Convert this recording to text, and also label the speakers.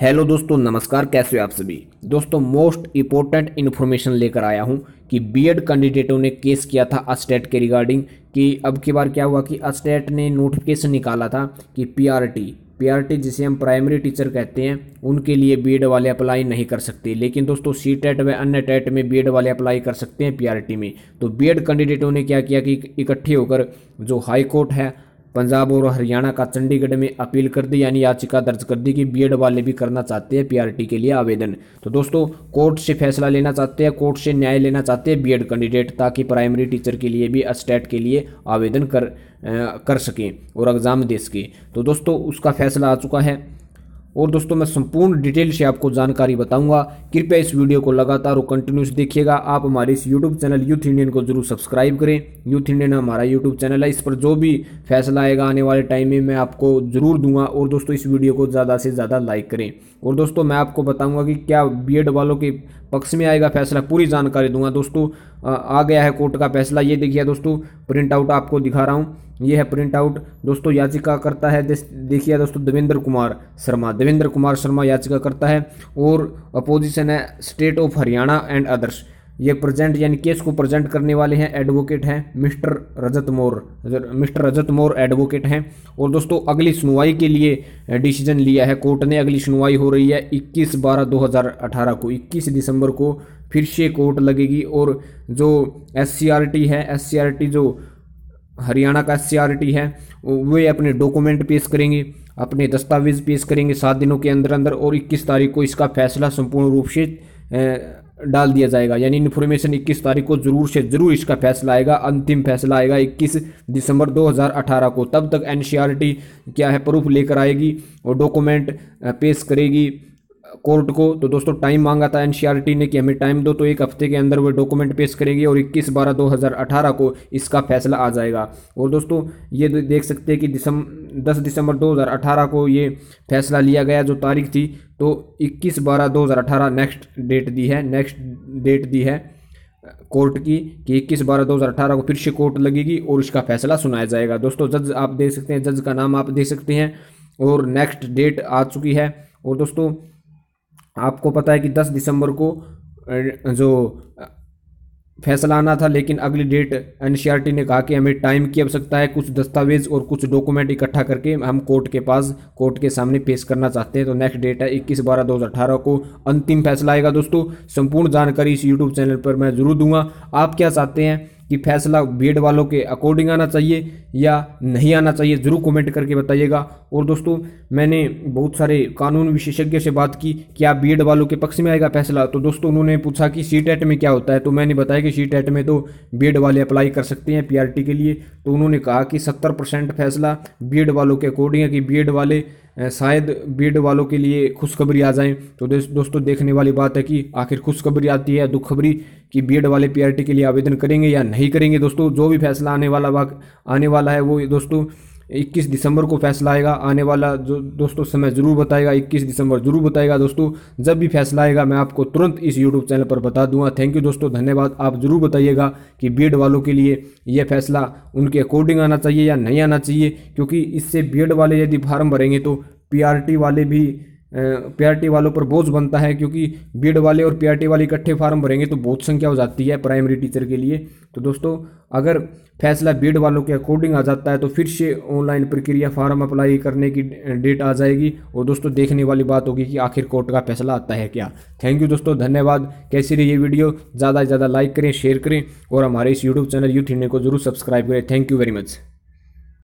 Speaker 1: hello दोस्तों नमस्कार कैसे हो आप सभी दोस्तों मोस्ट इम्पोर्टेंट इन्फॉर्मेशन लेकर आया हूं कि बीएड कैंडिडेटों ने केस किया था अस्टेट के रिगार्डिंग कि अब की बार क्या हुआ कि अस्टेट ने नोटिफिकेशन निकाला था कि पीआरटी पीआरटी जिसे हम प्राइमरी टीचर कहते हैं उनके लिए बीएड वाले अप्लाई नहीं कर सकते लेकिन दोस्तों सी टेट व अन्य टेट में बीएड वाले अप्लाई कर सकते हैं पीआरटी में तो बीएड कैंडिडेटों ने क्या किया कि इकट्ठे होकर जो हाई कोर्ट है पंजाब और हरियाणा का चंडीगढ़ में अपील कर दी यानी याचिका दर्ज कर दी कि बीएड वाले भी करना चाहते हैं पीआरटी के लिए आवेदन तो दोस्तों कोर्ट से फैसला लेना चाहते हैं कोर्ट से न्याय लेना चाहते हैं बीएड कैंडिडेट ताकि प्राइमरी टीचर के लिए भी स्टेट के लिए आवेदन कर आ, कर सकें और एग्ज़ाम दे सकें तो दोस्तों उसका फैसला आ चुका है और दोस्तों मैं संपूर्ण डिटेल से आपको जानकारी बताऊंगा कृपया इस वीडियो को लगातार और कंटिन्यूस देखिएगा आप हमारे इस यूट्यूब चैनल यूथ इंडियन को जरूर सब्सक्राइब करें यूथ इंडियन हमारा यूट्यूब चैनल है इस पर जो भी फैसला आएगा आने वाले टाइम में मैं आपको जरूर दूंगा और दोस्तों इस वीडियो को ज़्यादा से ज़्यादा लाइक करें और दोस्तों मैं आपको बताऊँगा कि क्या बी वालों के पक्ष में आएगा फैसला पूरी जानकारी दूंगा दोस्तों आ गया है कोर्ट का फैसला ये देखिए दोस्तों प्रिंट आउट आपको दिखा रहा हूँ ये है प्रिंट आउट दोस्तों याचिका करता है देखिए दोस्तों देवेंद्र कुमार शर्मा देवेंद्र कुमार शर्मा याचिका करता है और अपोजिशन है state of Haryana and others ये प्रेजेंट यानी केस को प्रेजेंट करने वाले हैं एडवोकेट हैं mister Rajat More mister Rajat More advocate हैं और दोस्तों अगली सुनवाई के लिए डिसीजन लिया है कोर्ट ने अगली सुनवाई हो रही है 21 बारह 2018 को 21 दिसंबर को फिर से कोर्ट लगेगी और जो एस है एस जो हरियाणा का एस है वे अपने डॉक्यूमेंट पेश करेंगे अपने दस्तावेज पेश करेंगे सात दिनों के अंदर अंदर और 21 तारीख को इसका फैसला संपूर्ण रूप से डाल दिया जाएगा यानी इन्फॉर्मेशन 21 तारीख को जरूर से जरूर इसका फैसला आएगा अंतिम फैसला आएगा 21 दिसंबर 2018 को तब तक एन क्या है प्रूफ लेकर आएगी और डॉक्यूमेंट पेश करेगी कोर्ट को तो दोस्तों टाइम मांगा था एनसीईआरटी e ने कि हमें टाइम दो तो एक हफ्ते के अंदर वो डॉक्यूमेंट पेश करेंगे और 21 बारह 2018 को इसका फैसला आ जाएगा और दोस्तों ये देख सकते हैं कि दिसम दस दिसंबर 2018 को ये फैसला लिया गया जो तारीख थी तो 21 बारह 2018 नेक्स्ट डेट दी है नेक्स्ट डेट दी है कोर्ट की कि इक्कीस बारह दो हज़ार अठारह को फिर से कोर्ट लगेगी और उसका फैसला सुनाया जाएगा दोस्तों जज आप देख सकते हैं जज का नाम आप देख सकते हैं और नेक्स्ट डेट आ चुकी है और दोस्तों आपको पता है कि 10 दिसंबर को जो फैसला आना था लेकिन अगली डेट एन ने कहा कि हमें टाइम की आवश्यकता है कुछ दस्तावेज और कुछ डॉक्यूमेंट इकट्ठा करके हम कोर्ट के पास कोर्ट के सामने पेश करना चाहते हैं तो नेक्स्ट डेट है इक्कीस बारह दो हज़ार अठारह को अंतिम फैसला आएगा दोस्तों संपूर्ण जानकारी इस यूट्यूब चैनल पर मैं जरूर दूंगा आप क्या चाहते हैं कि फैसला बीएड वालों के अकॉर्डिंग आना चाहिए या नहीं आना चाहिए ज़रूर कमेंट करके बताइएगा और दोस्तों मैंने बहुत सारे कानून विशेषज्ञ से बात की कि आप बीएड वालों के पक्ष में आएगा फैसला तो दोस्तों उन्होंने पूछा कि सी टेट में क्या होता है तो मैंने बताया कि सी टेट में तो बी वाले अप्लाई कर सकते हैं पी के लिए तो उन्होंने कहा कि सत्तर फैसला बी वालों के अकॉर्डिंग है कि बी वाले शायद बीड वालों के लिए खुशखबरी आ जाए तो दोस्तों देखने वाली बात है कि आखिर खुशखबरी आती है दुखबरी कि बीड वाले पीआरटी के लिए आवेदन करेंगे या नहीं करेंगे दोस्तों जो भी फैसला आने वाला आने वाला है वो दोस्तों 21 दिसंबर को फैसला आएगा आने वाला जो दोस्तों समय ज़रूर बताएगा 21 दिसंबर ज़रूर बताएगा दोस्तों जब भी फैसला आएगा मैं आपको तुरंत इस यूट्यूब चैनल पर बता दूंगा थैंक यू दोस्तों धन्यवाद आप ज़रूर बताइएगा कि बी वालों के लिए यह फैसला उनके अकॉर्डिंग आना चाहिए या नहीं आना चाहिए क्योंकि इससे बी वाले यदि फार्म भरेंगे तो पी वाले भी पीआरटी वालों पर बोझ बनता है क्योंकि बीड वाले और पीआरटी वाले इकट्ठे फार्म भरेंगे तो बहुत संख्या हो जाती है प्राइमरी टीचर के लिए तो दोस्तों अगर फैसला बीड वालों के अकॉर्डिंग आ जाता है तो फिर से ऑनलाइन प्रक्रिया फार्म अप्लाई करने की डेट आ जाएगी और दोस्तों देखने वाली बात होगी कि आखिर कोर्ट का फैसला आता है क्या थैंक यू दोस्तों धन्यवाद कैसी रही ये वीडियो ज़्यादा से ज़्यादा लाइक करें शेयर करें और हमारे इस यूट्यूब चैनल यूथ इंडिया को जरूर सब्सक्राइब करें थैंक यू वेरी मच